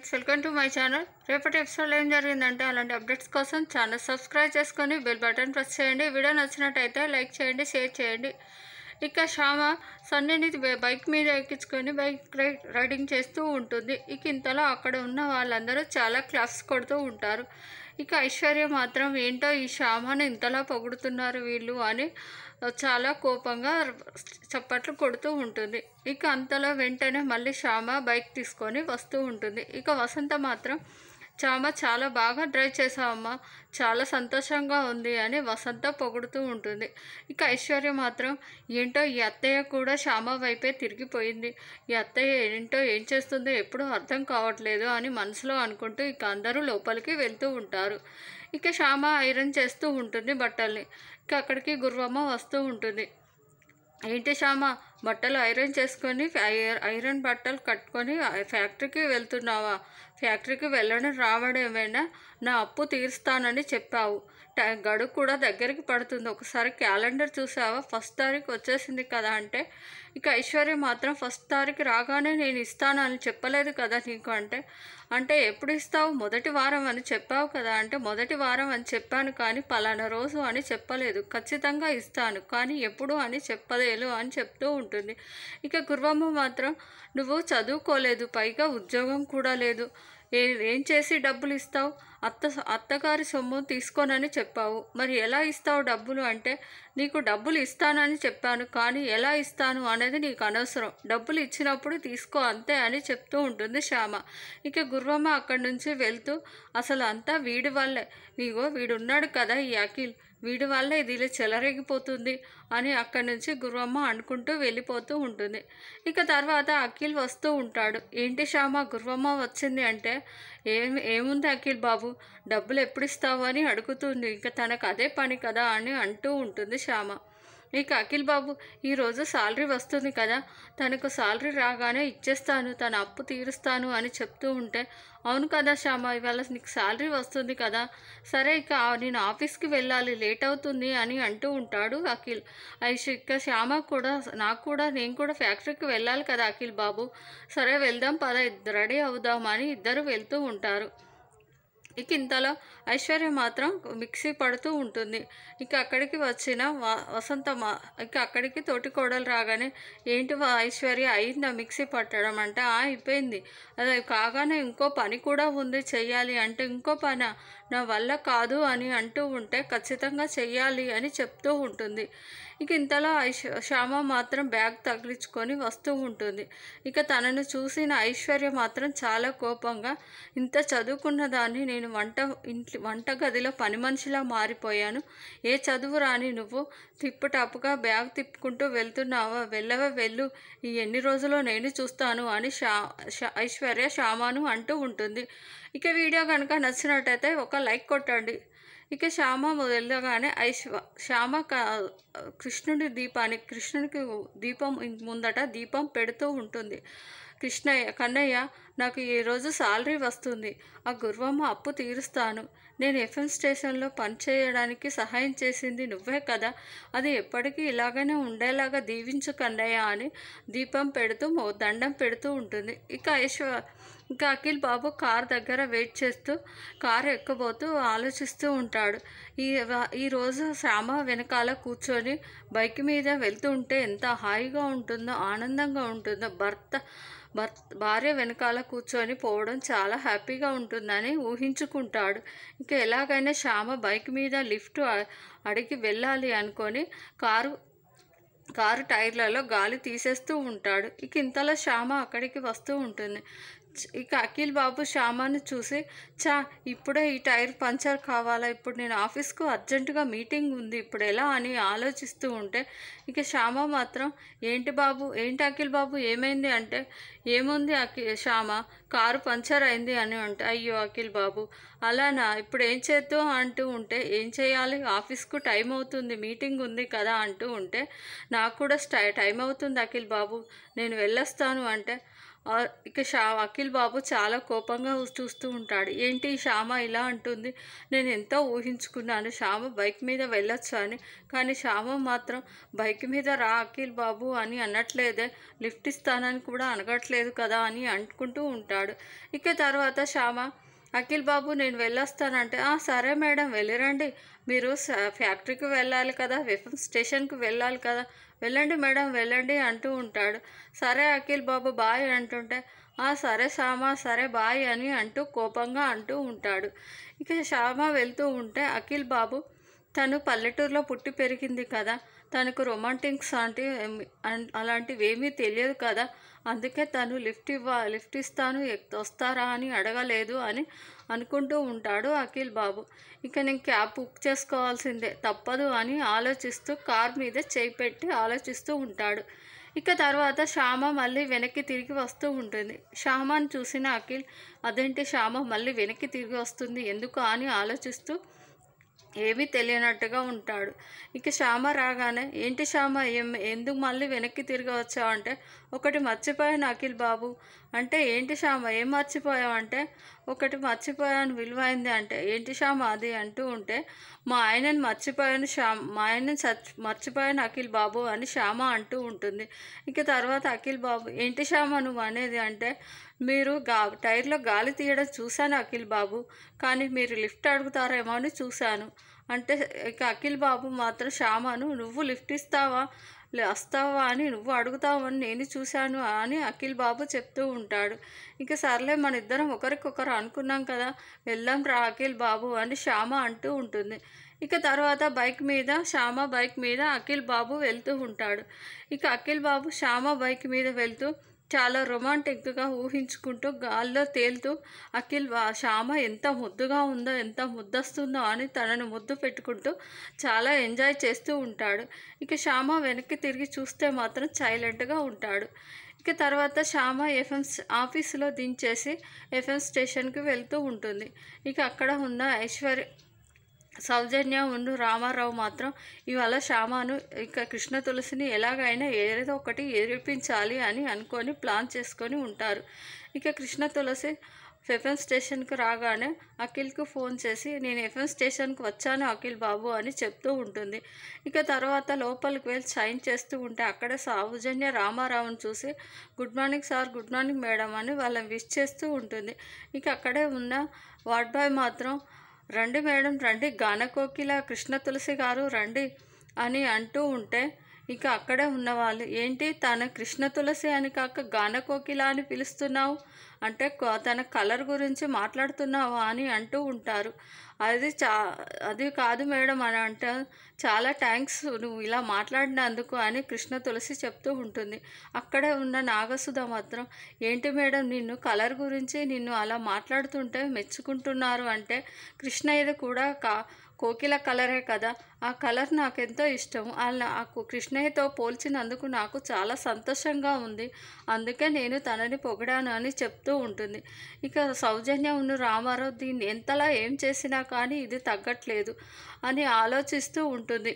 friends welcome to my channel రేపటి ఎపిసోడ్లో ఏం జరిగిందంటే అలాంటి అప్డేట్స్ కోసం ఛానల్ సబ్స్క్రైబ్ చేసుకొని బెల్ బటన్ ప్రెస్ చేయండి వీడియో నచ్చినట్టయితే లైక్ చేయండి షేర్ చేయండి ఇక శ్యామ సన్నీని బైక్ మీద ఎక్కించుకొని బైక్ రైడింగ్ చేస్తూ ఉంటుంది ఇక ఇంతలో అక్కడ ఉన్న వాళ్ళందరూ చాలా క్లాప్స్ కొడుతూ ఉంటారు ఇక ఐశ్వర్య మాత్రం ఏంటో ఈ శ్యామను ఇంతలా పొగుడుతున్నారు వీళ్ళు అని చాలా కోపంగా చప్పట్లు కొడుతూ ఉంటుంది ఇక అంతలో వెంటనే మళ్ళీ శ్యామ బైక్ తీసుకొని వస్తూ ఉంటుంది ఇక వసంత మాత్రం చామ చాలా బాగా డ్రైవ్ చేసావమ్మా చాలా సంతోషంగా ఉంది అని వసంత పొగుడుతూ ఉంటుంది ఇక ఐశ్వర్య మాత్రం ఏంటో ఈ అత్తయ్య కూడా శ్యామ వైపే తిరిగిపోయింది ఈ అత్తయ్య ఏంటో ఏం చేస్తుందో ఎప్పుడూ అర్థం కావట్లేదు అని మనసులో అనుకుంటూ ఇక అందరూ లోపలికి వెళ్తూ ఉంటారు ఇక శ్యామ ఐరన్ చేస్తూ ఉంటుంది బట్టల్ని ఇక అక్కడికి గుర్వమ్మ వస్తూ ఉంటుంది ఏంటి శ్యామ బట్టలు ఐరన్ చేసుకొని ఐరన్ బట్టలు కట్టుకొని ఫ్యాక్టరీకి వెళ్తున్నావా ఫ్యాక్టరీకి వెళ్ళడం ఏమైనా నా అప్పు తీరుస్తానని చెప్పావు గడువు కూడా దగ్గరికి పడుతుంది ఒకసారి క్యాలెండర్ చూసావా ఫస్ట్ తారీఖు వచ్చేసింది కదా అంటే ఇక ఐశ్వర్య మాత్రం ఫస్ట్ తారీఖు రాగానే నేను ఇస్తాను అని చెప్పలేదు కదా నీకు అంటే అంటే ఎప్పుడు ఇస్తావు మొదటి వారం అని చెప్పావు కదా అంటే మొదటి వారం అని చెప్పాను కానీ పలానా రోజు అని చెప్పలేదు ఖచ్చితంగా ఇస్తాను కానీ ఎప్పుడు అని చెప్పలేదు అని చెప్తూ ఉంటుంది ఇక గురువమ్మ మాత్రం నువ్వు చదువుకోలేదు పైగా ఉద్యోగం కూడా లేదు ఏ ఏం చేసి డబ్బులు ఇస్తావు అత్త అత్తగారి సొమ్ము తీసుకోనని చెప్పావు మరి ఎలా ఇస్తావు డబ్బులు అంటే నీకు డబ్బులు ఇస్తానని చెప్పాను కానీ ఎలా ఇస్తాను అనేది నీకు అనవసరం డబ్బులు ఇచ్చినప్పుడు తీసుకో అంతే అని చెప్తూ ఉంటుంది శ్యామ ఇక గుర్వమ్మ అక్కడి నుంచి వెళ్తూ అసలు అంతా వీడి వల్లే నీగో వీడున్నాడు కదా ఈ అఖిల్ వీడి వల్ల ఇది ఇలా చెలరేగిపోతుంది అని అక్కడి నుంచి గుర్వమ్మ అనుకుంటూ వెళ్ళిపోతూ ఉంటుంది ఇక తర్వాత అఖిల్ వస్తూ ఉంటాడు ఏంటి శ్యామ గుర్వమ్మ వచ్చింది అంటే ఏం ఏముంది అఖిల్ బాబు డబ్బులు ఎప్పుడు ఇస్తావు అని అడుగుతుంది ఇంకా తనకు అదే పని కదా అని అంటూ ఉంటుంది శ్యామ ఇక అఖిల్ బాబు ఈరోజు శాలరీ వస్తుంది కదా తనకు శాలరీ రాగానే ఇచ్చేస్తాను తన అప్పు తీరుస్తాను అని చెప్తూ ఉంటే అవును కదా శ్యామ ఇవాళ నీకు శాలరీ వస్తుంది కదా సరే ఇక నేను ఆఫీస్కి వెళ్ళాలి లేట్ అవుతుంది అని అంటూ ఉంటాడు అఖిల్ అయితే ఇక శ్యామ కూడా నాకు కూడా నేను కూడా ఫ్యాక్టరీకి వెళ్ళాలి కదా అఖిల్ బాబు సరే వెళ్దాం పద రెడీ అవుదాం అని ఇద్దరు వెళ్తూ ఉంటారు ఇక ఇంతలో ఐశ్వర్య మాత్రం మిక్సీ పడుతూ ఉంటుంది ఇక అక్కడికి వచ్చిన వసంత ఇక అక్కడికి తోటి కోడలు రాగానే ఏంటి ఐశ్వర్య అయిందా మిక్సీ పట్టడం అంటే అయిపోయింది అది కాగానే ఇంకో పని కూడా ఉంది చెయ్యాలి అంటే ఇంకో పని నా వల్ల కాదు అని అంటూ ఉంటే ఖచ్చితంగా చెయ్యాలి అని చెప్తూ ఉంటుంది ఇక ఇంతలో శ్యామ మాత్రం బ్యాగ్ తగిలించుకొని వస్తూ ఉంటుంది ఇక తనను చూసిన ఐశ్వర్య మాత్రం చాలా కోపంగా ఇంత చదువుకున్న దాన్ని నేను వంట ఇంట్లో వంటగదిలో పని మనిషిలా మారిపోయాను ఏ చదువు రాని నువ్వు తిప్పటప్పుగా బ్యాగ్ తిప్పుకుంటూ వెళ్తున్నావా వెళ్ళవా వెళ్ళు ఈ ఎన్ని రోజుల్లో నేను చూస్తాను అని శా ఐశ్వర్య శ్యామాను అంటూ ఉంటుంది ఇక వీడియో కనుక నచ్చినట్టయితే ఒక లైక్ కొట్టండి ఇక శ్యామ వెళ్ళగానే ఐశ్వ శ్యామ కృష్ణుడి దీపానికి కృష్ణుడికి దీపం ముందట దీపం పెడుతూ ఉంటుంది కృష్ణయ్య కన్నయ్య నాకు ఈరోజు శాలరీ వస్తుంది ఆ గుర్వమ్మ అప్పు తీరుస్తాను నేను ఎఫ్ఎం స్టేషన్లో పనిచేయడానికి సహాయం చేసింది నువ్వే కదా అది ఎప్పటికీ ఇలాగనే ఉండేలాగా దీవించు కన్నయ్య అని దీపం పెడుతూ దండం పెడుతూ ఉంటుంది ఇక ఐశ్వ ఇంకా అఖిల్ బాబు కార్ దగ్గర వెయిట్ చేస్తూ కారు ఎక్కబోతూ ఆలోచిస్తూ ఉంటాడు ఈ ఈరోజు శ్యామ వెనకాల కూర్చొని బైక్ మీద వెళ్తూ ఉంటే ఎంత హాయిగా ఉంటుందో ఆనందంగా ఉంటుందో భర్త భార్య వెనకాల కూర్చొని పోవడం చాలా హ్యాపీగా ఉంటుందని ఊహించుకుంటాడు ఇంకా ఎలాగైనా శ్యామ బైక్ మీద లిఫ్ట్ అడిగి వెళ్ళాలి అనుకొని కారు కారు టైర్లలో గాలి తీసేస్తూ ఉంటాడు ఇక ఇంతలో శ్యామ అక్కడికి వస్తూ ఉంటుంది ఇక అఖిల్ బాబు శ్యామాను చూసి చా ఇప్పుడే ఈ టైర్ పంచర్ కావాలా ఇప్పుడు నేను ఆఫీస్కు అర్జెంటుగా మీటింగ్ ఉంది ఇప్పుడు ఎలా అని ఆలోచిస్తూ ఉంటే ఇక శ్యామ మాత్రం ఏంటి బాబు ఏంటి అఖిల్ బాబు ఏమైంది అంటే ఏముంది అఖి శ్యామ కారు పంచర్ అయింది అని అంటే అయ్యో అఖిల్ బాబు అలానా ఇప్పుడు ఏం చేద్దాం అంటూ ఉంటే ఏం చేయాలి ఆఫీస్కు టైం అవుతుంది మీటింగ్ ఉంది కదా అంటూ ఉంటే నాకు కూడా టైం అవుతుంది అఖిల్ బాబు నేను వెళ్ళొస్తాను అంటే ఇక షా అఖిల్ బాబు చాలా కోపంగా చూస్తూ ఉంటాడు ఏంటి శ్యామ ఇలా అంటుంది నేను ఎంతో ఊహించుకున్నాను శ్యామ బైక్ మీద వెళ్ళొచ్చు అని కానీ శ్యామ మాత్రం బైక్ మీద రా అఖిల్ బాబు అని అనట్లేదే లిఫ్ట్ ఇస్తానని కూడా అనగట్లేదు కదా అని అనుకుంటూ ఉంటాడు ఇక తర్వాత శ్యామ అఖిల్ బాబు నేను వెళ్ళొస్తానంటే సరే మేడం వెళ్ళిరండి మీరు ఫ్యాక్టరీకి వెళ్ళాలి కదా విఫం స్టేషన్కి వెళ్ళాలి కదా వెళ్ళండి మేడం వెళ్ళండి అంటూ ఉంటాడు సరే అఖిల్ బాబు బాయ్ అంటుంటే సరే శ్యామ సరే బాయ్ అని అంటూ కోపంగా అంటూ ఉంటాడు ఇక శామ వెళ్తూ ఉంటే అఖిల్ బాబు తను పల్లెటూరులో పుట్టి పెరిగింది కదా తనకు రొమాంటిక్స్ అంటే అలాంటివి ఏమీ తెలియదు కదా అందుకే తను లిఫ్ట్ ఇవ్వ లిఫ్ట్ ఇస్తాను వస్తారా అని అడగలేదు అని అనుకుంటూ ఉంటాడు అఖిల్ బాబు ఇక నేను క్యాబ్ బుక్ చేసుకోవాల్సిందే తప్పదు అని ఆలోచిస్తూ కార్ మీద చేయి పెట్టి ఆలోచిస్తూ ఉంటాడు ఇక తర్వాత శ్యామ మళ్ళీ వెనక్కి తిరిగి వస్తూ ఉంటుంది శ్యామని చూసిన అఖిల్ అదేంటి శ్యామ మళ్ళీ వెనక్కి తిరిగి వస్తుంది ఎందుకు అని ఆలోచిస్తూ ఏమీ తెలియనట్టుగా ఉంటాడు ఇక శ్యామ రాగానే ఏంటి శ్యామ ఎందుకు మళ్ళీ వెనక్కి తిరిగి వచ్చావు అంటే ఒకటి మర్చిపోయాను అఖిల్ బాబు అంటే ఏంటి శ్యామ ఏం మర్చిపోయావు అంటే ఒకటి మర్చిపోయాను విలువైంది అంటే ఏంటి శ్యామ అది అంటూ ఉంటే మా ఆయనని మర్చిపోయాను శ్యామ్ మా ఆయనని సచ్ మర్చిపోయాను అఖిల్ బాబు అని శ్యామ అంటూ ఉంటుంది ఇంకా తర్వాత అఖిల్ బాబు ఏంటి శ్యామ నువ్వు అనేది అంటే మీరు గా టైర్లో గాలి తీయడం చూశాను అఖిల్ బాబు కానీ మీరు లిఫ్ట్ అడుగుతారేమో అని చూశాను అంటే ఇక అఖిల్ బాబు మాత్రం శ్యామను నువ్వు లిఫ్ట్ ఇస్తావా వస్తావా అని నువ్వు అడుగుతావని నేను చూశాను అని అఖిల్ బాబు చెప్తూ ఉంటాడు ఇంకా సర్లే మన ఇద్దరం ఒకరికొకరు అనుకున్నాం కదా వెళ్దాం రా అఖిల్ బాబు అని శ్యామ అంటూ ఉంటుంది ఇక తర్వాత బైక్ మీద శ్యామ బైక్ మీద అఖిల్ బాబు వెళ్తూ ఉంటాడు ఇక అఖిల్ బాబు శ్యామ బైక్ మీద వెళ్తూ చాలా రొమాంటిక్గా ఊహించుకుంటూ గాల్లో తేలుతూ అఖిల్ వా శ్యామ ఎంత ముద్దుగా ఉందో ఎంత ముద్దస్తుందో అని తనను ముద్దు పెట్టుకుంటూ చాలా ఎంజాయ్ చేస్తూ ఉంటాడు ఇక శ్యామ వెనక్కి తిరిగి చూస్తే మాత్రం సైలెంట్గా ఉంటాడు ఇక తర్వాత శ్యామ ఎఫ్ఎం ఆఫీసులో దించేసి ఎఫ్ఎం స్టేషన్కి వెళ్తూ ఉంటుంది ఇక అక్కడ ఉన్న ఐశ్వర్య సౌజన్య ఉండు రామారావు మాత్రం ఇవాళ శ్యామాను ఇంకా కృష్ణ తులసిని ఎలాగైనా ఏదో ఒకటి ఏర్పించాలి అని అనుకొని ప్లాన్ చేసుకొని ఉంటారు ఇక కృష్ణ తులసి ఎఫ్ఎం స్టేషన్కు రాగానే అఖిల్కు ఫోన్ చేసి నేను ఎఫ్ఎం స్టేషన్కి వచ్చాను అఖిల్ బాబు అని చెప్తూ ఉంటుంది ఇక తర్వాత లోపలికి వెళ్ళి సైన్ చేస్తూ ఉంటే అక్కడ సౌజన్య రామారావును చూసి good morning sir good morning madam అని వాళ్ళని విష్ చేస్తూ ఉంటుంది ఇక అక్కడే ఉన్న వార్డ్ బాయ్ మాత్రం రండి మేడం రండి గానకోకిల కృష్ణ తులసి గారు రండి అని అంటూ ఉంటే ఇక అక్కడ ఉన్నవాళ్ళు ఏంటి తన కృష్ణ తులసి అని కాక గానకోకిల అని పిలుస్తున్నావు అంటే తన కలర్ గురించి మాట్లాడుతున్నావా అని అంటూ ఉంటారు అది చా అది కాదు మేడం అని అంటే చాలా థ్యాంక్స్ నువ్వు ఇలా మాట్లాడినందుకు అని కృష్ణ తులసి చెప్తూ ఉంటుంది అక్కడే ఉన్న నాగసుధ మాత్రం ఏంటి మేడం నిన్ను కలర్ గురించి నిన్ను అలా మాట్లాడుతుంటే మెచ్చుకుంటున్నారు అంటే కృష్ణ ఇది కూడా కా కోకిల కలరే కదా ఆ కలర్ నాకెంతో ఇష్టము అలా నాకు కృష్ణయ్యతో పోల్చినందుకు నాకు చాలా సంతోషంగా ఉంది అందుకే నేను తనని పొగిడాను అని చెప్తూ ఉంటుంది ఇక సౌజన్యం ఉన్న రామారావు దీన్ని ఎంతలా ఏం చేసినా కానీ ఇది తగ్గట్లేదు అని ఆలోచిస్తూ ఉంటుంది